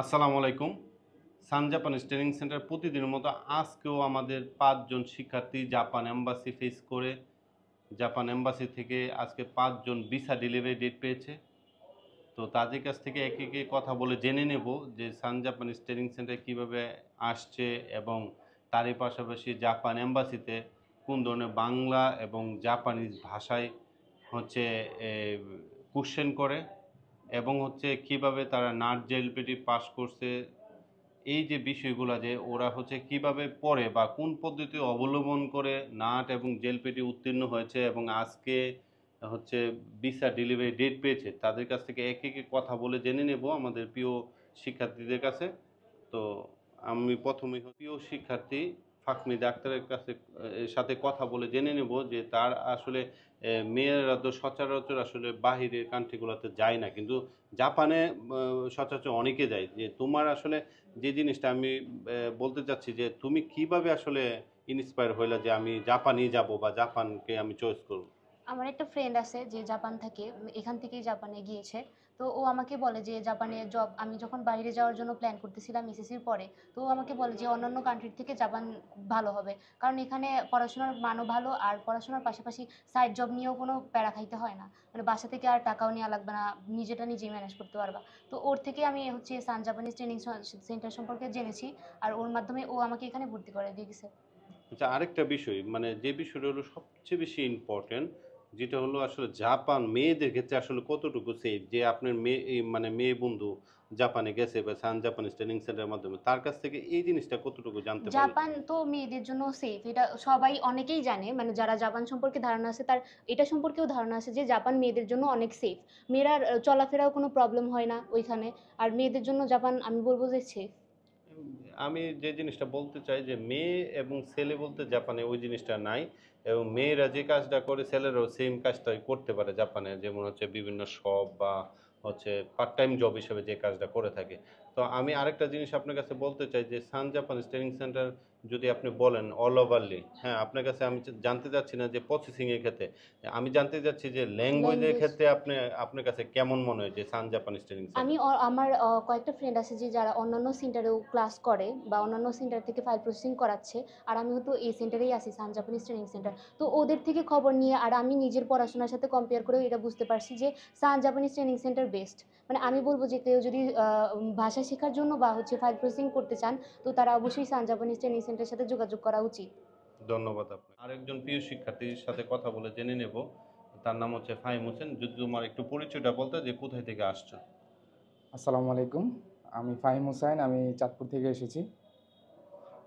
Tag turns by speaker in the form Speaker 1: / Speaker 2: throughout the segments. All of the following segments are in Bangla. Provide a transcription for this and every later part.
Speaker 1: আসসালামু আলাইকুম সান জাপান ট্রেনিং সেন্টার প্রতিদিনের মতো আজকেও আমাদের পাঁচজন শিক্ষার্থী জাপান এম্বাসি ফেস করে জাপান এম্বাসি থেকে আজকে পাঁচজন ভিসা ডেলিভারি ডেট পেয়েছে তো তাদের কাছ থেকে একে একে কথা বলে জেনে নেব যে সান জাপান ট্রেনিং সেন্টার কীভাবে আসছে এবং তারই পাশাপাশি জাপান এম্বাসিতে কোন ধরনের বাংলা এবং জাপানিজ ভাষায় হচ্ছে কোশ্চেন করে এবং হচ্ছে কিভাবে তারা নাট জেলপিটি পাস করছে এই যে বিষয়গুলো যে ওরা হচ্ছে কিভাবে পড়ে বা কোন পদ্ধতি অবলম্বন করে নাট এবং জেলপিটি উত্তীর্ণ হয়েছে এবং আজকে হচ্ছে বিসা ডেলিভারি ডেট পেয়েছে তাদের কাছ থেকে এক একে কথা বলে জেনে নেব আমাদের প্রিয় শিক্ষার্থীদের কাছে তো আমি প্রথমে প্রিয় শিক্ষার্থী ফাকমি ডাক্তারের কাছে সাথে কথা বলে জেনে নেব যে তার আসলে মেয়েরা তো সচরাচর আসলে বাহিরের কান্ট্রিগুলোতে যায় না কিন্তু জাপানে সচরাচর অনেকে যায় যে তোমার আসলে যে জিনিসটা আমি বলতে চাচ্ছি যে তুমি কিভাবে আসলে ইন্সপায়ার হইলা যে আমি জাপানই যাব বা জাপানকে আমি চয়েস
Speaker 2: করব আমার একটা ফ্রেন্ড আছে যে জাপান থাকে এখান থেকেই জাপানে গিয়েছে তো ও আমাকে বলে যে জাপানে জব আমি যখন বাইরে যাওয়ার জন্য প্ল্যান করতেছিলাম এসএসসির পরে তো ও আমাকে বলে যে অন্যান্য কান্ট্রির থেকে জাপান ভালো হবে কারণ এখানে পড়াশোনার মানও ভালো আর পড়াশোনার পাশাপাশি সাইড জব নিয়েও কোনো প্যারা খাইতে হয় না মানে বাসা থেকে আর টাকাও নেওয়া লাগবে না নিজেটা নিজেই ম্যানেজ করতে পারবা তো ওর থেকে আমি হচ্ছে সান জাপানিজ ট্রেনিং সেন্টার সম্পর্কে জেনেছি আর ওর মাধ্যমে ও আমাকে এখানে ভর্তি করে দিয়ে গেছে
Speaker 1: আচ্ছা আরেকটা বিষয় মানে যে বিষয়টা হলো সবচেয়ে বেশি ইম্পর্টেন্ট যেটা হলো আসলে জাপান মেয়েদের ক্ষেত্রে আসলে কতটুকু সেফ যে আপনার মেয়ে মানে মেয়ে বন্ধু জাপানে গেছে বা সান জাপান ট্রেনিং সেন্টারের মাধ্যমে তার কাছ থেকে এই জিনিসটা কতটুকু জানতে জাপান
Speaker 2: তো মেয়েদের জন্য সেফ এটা সবাই অনেকেই জানে মানে যারা জাপান সম্পর্কে ধারণা আছে তার এটা সম্পর্কেও ধারণা আছে যে জাপান মেয়েদের জন্য অনেক সেফ মেয়েরা চলাফেরাও কোনো প্রবলেম হয় না ওইখানে আর মেয়েদের জন্য জাপান আমি বলবো যে সেফ
Speaker 1: আমি যে জিনিসটা বলতে চাই যে মেয়ে এবং ছেলে বলতে জাপানে ওই জিনিসটা নাই এবং মেয়েরা যে কাজটা করে ছেলেরাও সেম কাজটাই করতে পারে জাপানে যেমন হচ্ছে বিভিন্ন শপ বা হচ্ছে পার্ট টাইম জব হিসেবে যে কাজটা করে থাকে তো আমি আরেকটা জিনিস আপনার কাছে বলতে চাই যে সান জাপান ট্রেনিং সেন্টার যদি আপনি বলেন অল ওভারলি হ্যাঁ আপনার কাছে আমি জানতে চাচ্ছি না যে প্রসেসিংয়ের ক্ষেত্রে আমি জানতে চাচ্ছি যে ল্যাঙ্গুয়েজের ক্ষেত্রে আপনি আপনার কাছে কেমন মনে হয়েছে সান জাপানিজ ট্রেনিং
Speaker 2: আমি আমার কয়েকটা ফ্রেন্ড আছে যে যারা অন্যান্য সেন্টারেও ক্লাস করে বা অন্যান্য সেন্টার থেকে ফাইল প্রসেসিং করাচ্ছে আর আমি হয়তো এই সেন্টারেই আছি সান জাপানিজ ট্রেনিং সেন্টার তো ওদের থেকে খবর নিয়ে আর আমি নিজের পড়াশোনার সাথে কম্পেয়ার করেও এটা বুঝতে পারছি যে Sun Japanese training center best মানে আমি বলবো যে কেউ যদি ভাষা শেখার জন্য বা হচ্ছে ফাইল প্রসেসিং করতে চান তো তারা অবশ্যই সান জাপানিজ ট্রেনিং সেন্টারের সাথে যোগাযোগ করা উচিত
Speaker 1: ধন্যবাদ আপনার আরেকজন প্রিয় শিক্ষার্থীর সাথে কথা বলে জেনে নেব তার নাম হচ্ছে ফাহিম হোসেন যদি তোমার একটু পরিচয়টা বলতে যে কোথায় থেকে আসছো
Speaker 3: আসসালামু আলাইকুম আমি ফাহিম হোসেন আমি চাঁদপুর থেকে এসেছি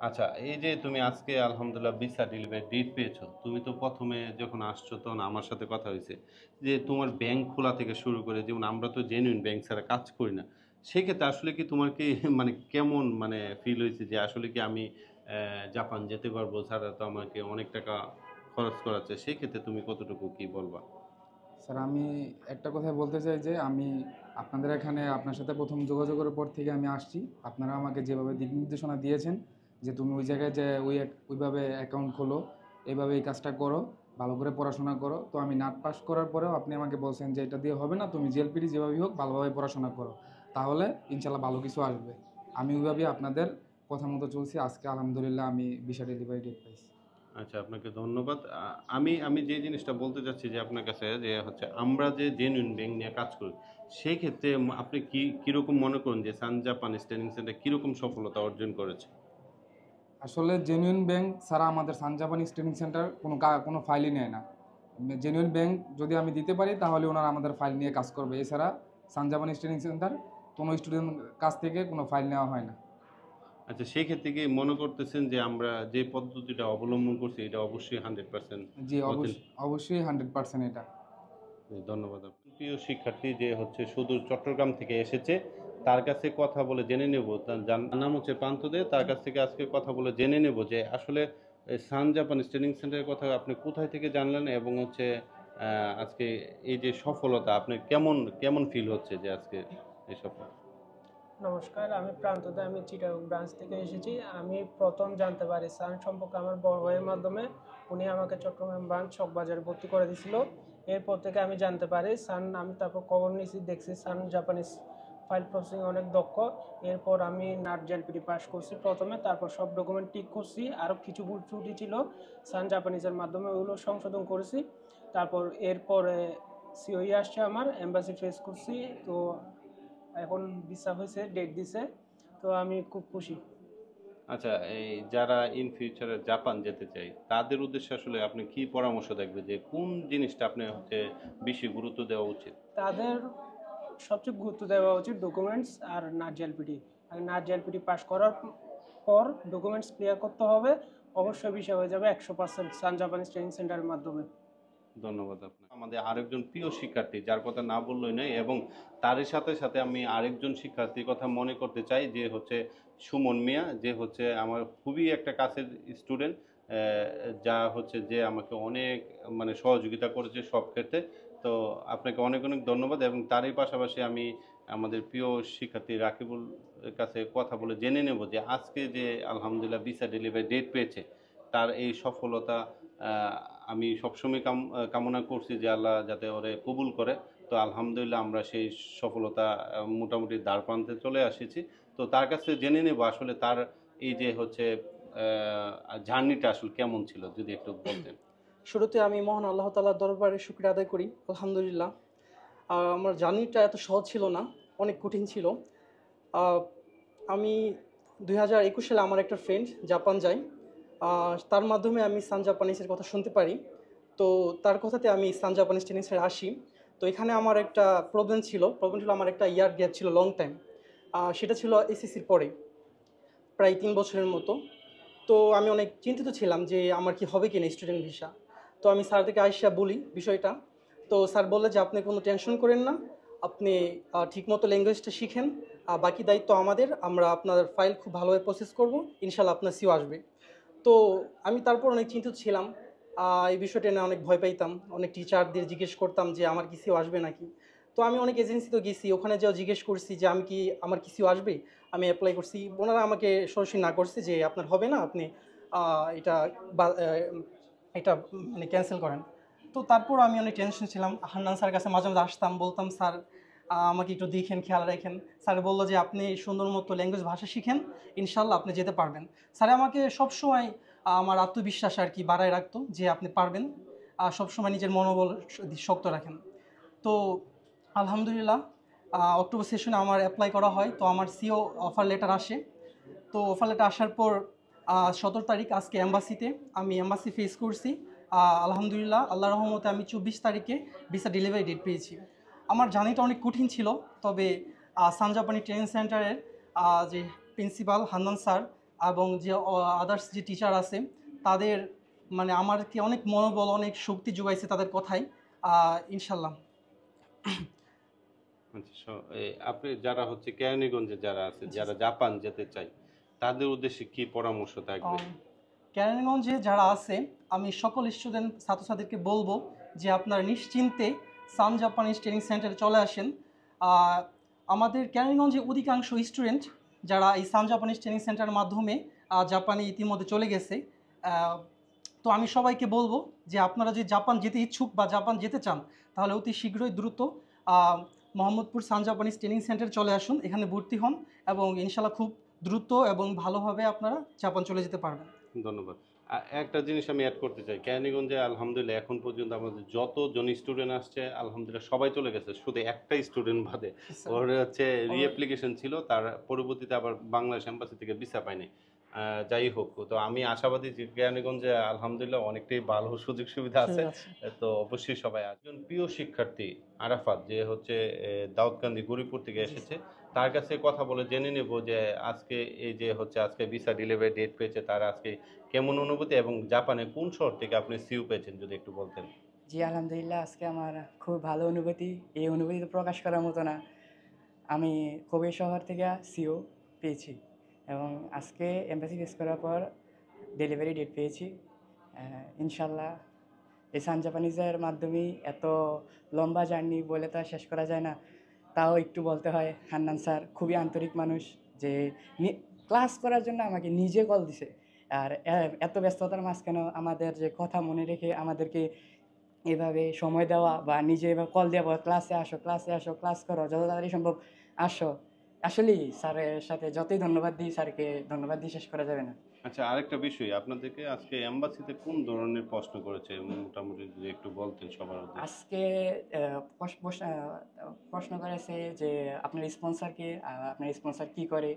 Speaker 1: আচ্ছা এই যে তুমি আজকে আলহামদুলিল্লাহ ভিসা ডিলিভারি ডেট পেয়েছো তুমি তো প্রথমে যখন আসছো তখন আমার সাথে কথা হয়েছে যে তোমার ব্যাংক খোলা থেকে শুরু করে যেমন আমরা তো জেনুইন ব্যাংক ছাড়া কাজ করি না সেক্ষেত্রে আসলে কি তোমার কি মানে কেমন মানে ফিল হয়েছে যে আসলে কি আমি জাপান যেতে পারবো স্যার তো আমাকে অনেক টাকা খরচ করাচ্ছে সেই ক্ষেত্রে তুমি কতটুকু কি বলবা
Speaker 3: স্যার আমি একটা কথা বলতে চাই যে আমি আপনাদের এখানে আপনার সাথে প্রথম যোগাযোগের পর থেকে আমি আসছি আপনারা আমাকে যেভাবে দিক নির্দেশনা দিয়েছেন যে তুমি ওই জায়গায় যে ওই ওইভাবে অ্যাকাউন্ট খোলো এইভাবে এই কাজটা করো ভালো করে পড়াশোনা করো তো আমি নাট পাস করার পরেও আপনি আমাকে বলছেন যে এটা দিয়ে হবে না তুমি জেলপিটি যেভাবেই হোক ভালোভাবে পড়াশোনা করো তাহলে ইনশাল্লাহ ভালো কিছু আসবে আমি ওইভাবেই আপনাদের কথা মতো চলছি আজকে আলহামদুলিল্লাহ আমি বিশা ডেলিভারি ডেট পাইছি
Speaker 1: আচ্ছা আপনাকে ধন্যবাদ আমি আমি যে জিনিসটা বলতে চাচ্ছি যে আপনার কাছে যে হচ্ছে আমরা যে জেনুইন ব্যাংক নিয়ে কাজ করি সেই ক্ষেত্রে আপনি কি কীরকম মনে করেন যে সান জাপান স্ট্যান্ডিং সেন্টার কীরকম সফলতা অর্জন করেছে
Speaker 3: আসলে জেনুইন ব্যাংক ছাড়া আমাদের জাপান স্ট্যান্ডিং সেন্টার কোনো কোনো ফাইলই নেয় না জেনুইন ব্যাংক যদি আমি দিতে পারি তাহলে ওনারা আমাদের ফাইল নিয়ে কাজ করবে এছাড়া জাপান স্ট্যান্ডিং সেন্টার কোনো স্টুডেন্ট কাছ থেকে কোনো ফাইল নেওয়া হয় না
Speaker 1: আচ্ছা সেই ক্ষেত্রে কি মনে করতেছেন যে আমরা যে পদ্ধতিটা অবলম্বন করছি এটা অবশ্যই হান্ড্রেড পার্সেন্ট জি
Speaker 3: অবশ্যই 100% এটা
Speaker 1: ধন্যবাদ প্রিয় শিক্ষার্থী যে হচ্ছে সুদূর চট্টগ্রাম থেকে এসেছে তার কাছে কথা বলে জেনে নেব তার নাম হচ্ছে পান্তদে তার কাছ থেকে আজকে কথা বলে জেনে নেব যে আসলে সান জাপান স্টেডিং সেন্টারের কথা আপনি কোথায় থেকে জানলেন এবং হচ্ছে আজকে এই যে সফলতা আপনি কেমন কেমন ফিল হচ্ছে যে আজকে এই সফলতা
Speaker 4: নমস্কার আমি প্রান্তদা আমি চিটাগং ব্রাঞ্চ থেকে এসেছি আমি প্রথম জানতে পারি সান সম্পর্কে আমার বড় ভাইয়ের মাধ্যমে উনি আমাকে চট্টগ্রাম ব্রাঞ্চ চকবাজারে ভর্তি করে দিয়েছিল এরপর থেকে আমি জানতে পারি সান আমি তারপর কবর নিয়েছি দেখছি সান জাপানিজ ফাইল প্রসেসিং অনেক দক্ষ এরপর আমি নাট জেলপিটি পাস করছি প্রথমে তারপর সব ডকুমেন্ট ঠিক করছি আরও কিছু ভুল ত্রুটি ছিল সান জাপানিজের মাধ্যমে ওগুলো সংশোধন করেছি তারপর এরপরে সিওই e আসছে আমার এম্বাসি ফেস করছি তো এখন ভিসা হয়েছে ডেট দিছে তো আমি খুব খুশি
Speaker 1: আচ্ছা এই যারা ইন ফিউচারে জাপান যেতে চাই তাদের উদ্দেশ্যে আসলে আপনি কি পরামর্শ দেখবে যে কোন জিনিসটা আপনি হচ্ছে বেশি গুরুত্ব দেওয়া উচিত
Speaker 4: তাদের সবচেয়ে গুরুত্ব দেওয়া উচিত ডকুমেন্টস আর জেলপিটি আর জেলপিটি পাস করার পর ডকুমেন্টস ক্লিয়ার করতে হবে অবশ্যই বিষয় হয়ে যাবে একশো পার্সেন্ট সান জাপানিজ ট্রেনিং সেন্টারের মাধ্যমে
Speaker 1: ধন্যবাদ আপনাকে আমাদের আরেকজন প্রিয় শিক্ষার্থী যার কথা না বললই নয় এবং তারই সাথে সাথে আমি আরেকজন শিক্ষার্থীর কথা মনে করতে চাই যে হচ্ছে সুমন মিয়া যে হচ্ছে আমার খুবই একটা কাছের স্টুডেন্ট যা হচ্ছে যে আমাকে অনেক মানে সহযোগিতা করেছে সব ক্ষেত্রে তো আপনাকে অনেক অনেক ধন্যবাদ এবং তারই পাশাপাশি আমি আমাদের প্রিয় শিক্ষার্থী রাকিবুল কাছে কথা বলে জেনে নেব যে আজকে যে আলহামদুলিল্লাহ বিসা ডেলিভারি ডেট পেয়েছে তার এই সফলতা আমি সবসময় কাম কামনা করছি যে আল্লাহ যাতে ওরে কবুল করে তো আলহামদুলিল্লাহ আমরা সেই সফলতা মোটামুটি দ্বার প্রান্তে চলে আসেছি তো তার কাছে জেনে নেব আসলে তার এই যে হচ্ছে জার্নিটা আসলে কেমন ছিল যদি একটু বলতেন
Speaker 4: শুরুতে আমি মহান আল্লাহ তালার দরবারে শুক্রিয়া আদায় করি আলহামদুলিল্লাহ আমার জার্নিটা এত সহজ ছিল না অনেক কঠিন ছিল আমি দুই সালে আমার একটা ফ্রেন্ড জাপান যায় তার মাধ্যমে আমি সান জাপানিসের কথা শুনতে পারি তো তার কথাতে আমি সান জাপানিস টেনিসের আসি তো এখানে আমার একটা প্রবলেম ছিল প্রবলেম ছিল আমার একটা ইয়ার গ্যাপ ছিল লং টাইম সেটা ছিল এসএসসির পরে প্রায় তিন বছরের মতো তো আমি অনেক চিন্তিত ছিলাম যে আমার কি হবে কিনা স্টুডেন্ট ভিসা তো আমি স্যার থেকে আইসা বলি বিষয়টা তো স্যার বললে যে আপনি কোনো টেনশন করেন না আপনি ঠিকমতো ল্যাঙ্গুয়েজটা শিখেন বাকি দায়িত্ব আমাদের আমরা আপনার ফাইল খুব ভালোভাবে প্রসেস করব ইনশাল্লাহ আপনার সিও আসবে তো আমি তারপর অনেক চিন্তিত ছিলাম এই বিষয়টা নিয়ে অনেক ভয় পাইতাম অনেক টিচারদের জিজ্ঞেস করতাম যে আমার কিছু আসবে নাকি তো আমি অনেক এজেন্সিতে গেছি ওখানে যাও জিজ্ঞেস করছি যে আমি কি আমার কিছু আসবে আমি অ্যাপ্লাই করছি ওনারা আমাকে সরাসরি না করছে যে আপনার হবে না আপনি এটা এটা মানে ক্যান্সেল করেন তো তারপর আমি অনেক টেনশন ছিলাম হান্নান স্যার কাছে মাঝে মাঝে আসতাম বলতাম স্যার আমাকে একটু দেখেন খেয়াল রাখেন স্যার বলল যে আপনি সুন্দর মতো ল্যাঙ্গুয়েজ ভাষা শিখেন ইনশাল্লাহ আপনি যেতে পারবেন স্যার আমাকে সবসময় আমার আত্মবিশ্বাস আর কি বাড়ায় রাখতো যে আপনি পারবেন সবসময় নিজের মনোবল শক্ত রাখেন তো আলহামদুলিল্লাহ অক্টোবর সেশনে আমার অ্যাপ্লাই করা হয় তো আমার সিও অফার লেটার আসে তো অফার লেটার আসার পর সতেরো তারিখ আজকে অ্যাম্বাসিতে আমি অ্যাম্বাসি ফেস করছি আলহামদুলিল্লাহ আল্লাহ রহমতে আমি চব্বিশ তারিখে ভিসা ডেলিভারি ডেট পেয়েছি আমার জার্নিটা অনেক কঠিন ছিল তবে সানজাপানি ট্রেনিং সেন্টারের যে প্রিন্সিপাল হান্নান স্যার এবং যে আদার্স যে টিচার আছে তাদের মানে আমার কি অনেক মনোবল অনেক শক্তি যোগাইছে তাদের কথাই ইনশাল্লাহ
Speaker 1: আচ্ছা আপনি যারা হচ্ছে কেরানীগঞ্জে যারা আছে যারা জাপান যেতে চাই তাদের উদ্দেশ্যে কি পরামর্শ থাকবে
Speaker 4: কেরানীগঞ্জে যারা আছে আমি সকল স্টুডেন্ট ছাত্রছাত্রীকে বলবো যে আপনার নিশ্চিন্তে সান জাপানিজ ট্রেনিং সেন্টারে চলে আসেন আমাদের কেরানীগঞ্জে অধিকাংশ স্টুডেন্ট যারা এই সান জাপানিজ ট্রেনিং সেন্টারের মাধ্যমে জাপানে ইতিমধ্যে চলে গেছে তো আমি সবাইকে বলবো যে আপনারা যদি জাপান যেতে ইচ্ছুক বা জাপান যেতে চান তাহলে অতি শীঘ্রই দ্রুত Mohammadpur Sun Japanese training center চলে আসুন এখানে ভর্তি হন এবং ইনশাল্লাহ খুব দ্রুত এবং ভালোভাবে আপনারা জাপান চলে যেতে পারবেন
Speaker 1: ধন্যবাদ একটা জিনিস আমি অ্যাড করতে চাই কেরানীগঞ্জে আলহামদুলিল্লাহ এখন পর্যন্ত আমাদের যতজন স্টুডেন্ট আসছে আলহামদুলিল্লাহ সবাই চলে গেছে শুধু একটা স্টুডেন্ট বাদে আচ্ছা। ওর হচ্ছে রিঅ্যাপ্লিকেশন ছিল তার পরবর্তীতে আবার বাংলাদেশ এম্বাসি থেকে ভিসা পায়নি যাই হোক তো আমি আশাবাদী কেরানীগঞ্জে আলহামদুলিল্লাহ অনেকটাই ভালো সুযোগ সুবিধা আছে তো অবশ্যই সবাই একজন প্রিয় শিক্ষার্থী আরাফাত যে হচ্ছে দাউদকান্দি গরিবপুর থেকে এসেছে তার কাছে কথা বলে জেনে নেব যে আজকে এই যে হচ্ছে আজকে ভিসা ডেলিভারি ডেট পেয়েছে তার আজকে কেমন অনুভূতি এবং জাপানে কোন শহর থেকে আপনি সিউ পেয়েছেন যদি একটু বলতেন
Speaker 5: জি আলহামদুলিল্লাহ আজকে আমার খুব ভালো অনুভূতি এই অনুভূতি তো প্রকাশ করার মতো না আমি কবে শহর থেকে সিও পেয়েছি এবং আজকে এম্বাসি ফেস করার পর ডেলিভারি ডেট পেয়েছি ইনশাল্লাহ এই সান জাপানিজের মাধ্যমেই এত লম্বা জার্নি বলে তা শেষ করা যায় না তাও একটু বলতে হয় হান্নান স্যার খুবই আন্তরিক মানুষ যে ক্লাস করার জন্য আমাকে নিজে কল দিছে আর এত ব্যস্ততার মাঝখানেও আমাদের যে কথা মনে রেখে আমাদেরকে এভাবে সময় দেওয়া বা নিজে এভাবে কল দেওয়া ক্লাসে আসো ক্লাসে আসো ক্লাস করো যত তাড়াতাড়ি সম্ভব আসো আসলেই স্যারের সাথে যতই ধন্যবাদ দিই স্যারকে ধন্যবাদ দিয়ে শেষ করা যাবে না
Speaker 1: আচ্ছা আরেকটা বিষয় আপনাদেরকে আজকে এম্বাসিতে কোন ধরনের প্রশ্ন করেছে মোটামুটি যদি একটু বলতেন সবার
Speaker 5: আজকে প্রশ্ন করেছে যে আপনার স্পন্সরকে আপনার স্পন্সর কি করে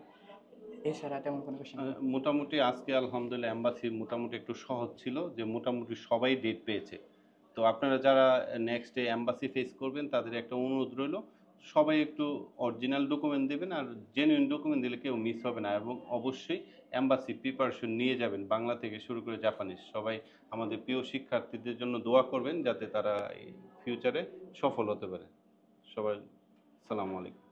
Speaker 5: এছাড়া তেমন কোনো
Speaker 1: মোটামুটি আজকে আলহামদুলিল্লাহ এম্বাসি মোটামুটি একটু সহজ ছিল যে মোটামুটি সবাই ডেট পেয়েছে তো আপনারা যারা নেক্সট ডে অ্যাম্বাসি ফেস করবেন তাদের একটা অনুরোধ রইল সবাই একটু অরিজিনাল ডকুমেন্ট দেবেন আর জেনুইন ডকুমেন্ট দিলে কেউ মিস হবে না এবং অবশ্যই অ্যাম্বাসি প্রিপারেশন নিয়ে যাবেন বাংলা থেকে শুরু করে জাপানিজ সবাই আমাদের প্রিয় শিক্ষার্থীদের জন্য দোয়া করবেন যাতে তারা ফিউচারে সফল হতে পারে সবাই সালামু আলাইকুম